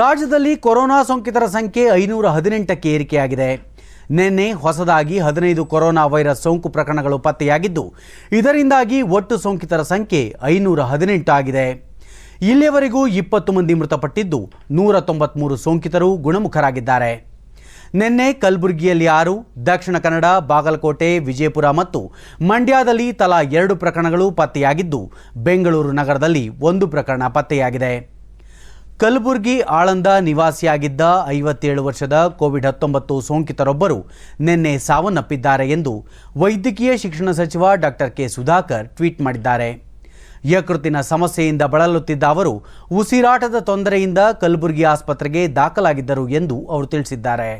ರಾಜ್ಯದಲ್ಲಿ ಕೊರೋನಾ ಸೋಂಕಿತರ ಸಂಖ್ಯೆ ಐನೂರ ಹದಿನೆಂಟಕ್ಕೆ ಏರಿಕೆಯಾಗಿದೆ ನಿನ್ನೆ ಹೊಸದಾಗಿ ಹದಿನೈದು ಕೊರೋನಾ ವೈರಸ್ ಸೋಂಕು ಪ್ರಕರಣಗಳು ಪತ್ತೆಯಾಗಿದ್ದು ಇದರಿಂದಾಗಿ ಒಟ್ಟು ಸೋಂಕಿತರ ಸಂಖ್ಯೆ ಐನೂರ ಹದಿನೆಂಟು ಆಗಿದೆ ಇಲ್ಲಿಯವರೆಗೂ ಇಪ್ಪತ್ತು ಮಂದಿ ಮೃತಪಟ್ಟಿದ್ದು ನೂರ ತೊಂಬತ್ಮೂರು ಸೋಂಕಿತರು ಗುಣಮುಖರಾಗಿದ್ದಾರೆ ನಿನ್ನೆ ಕಲಬುರಗಿಯಲ್ಲಿ ಆರು ದಕ್ಷಿಣ ಕನ್ನಡ ಬಾಗಲಕೋಟೆ ವಿಜಯಪುರ ಮತ್ತು ಮಂಡ್ಯದಲ್ಲಿ ತಲಾ ಎರಡು ಪ್ರಕರಣಗಳು ಪತ್ತೆಯಾಗಿದ್ದು ಬೆಂಗಳೂರು ನಗರದಲ್ಲಿ ಒಂದು ಪ್ರಕರಣ ಪತ್ತೆಯಾಗಿದೆ ಕಲಬುರಗಿ ಆಳಂದ ನಿವಾಸಿಯಾಗಿದ್ದ ಐವತ್ತೇಳು ವರ್ಷದ ಕೋವಿಡ್ ಹತ್ತೊಂಬತ್ತು ಸೋಂಕಿತರೊಬ್ಬರು ನಿನ್ನೆ ಸಾವನ್ನಪ್ಪಿದ್ದಾರೆ ಎಂದು ವೈದ್ಯಕೀಯ ಶಿಕ್ಷಣ ಸಚಿವ ಡಾಕ್ಟರ್ ಕೆ ಸುಧಾಕರ್ ಟ್ವೀಟ್ ಮಾಡಿದ್ದಾರೆ ಯಕೃತಿನ ಸಮಸ್ಯೆಯಿಂದ ಬಳಲುತ್ತಿದ್ದ ಅವರು ಉಸಿರಾಟದ ತೊಂದರೆಯಿಂದ ಕಲಬುರಗಿ ಆಸ್ಪತ್ರೆಗೆ ದಾಖಲಾಗಿದ್ದರು ಎಂದು ಅವರು ತಿಳಿಸಿದ್ದಾರೆ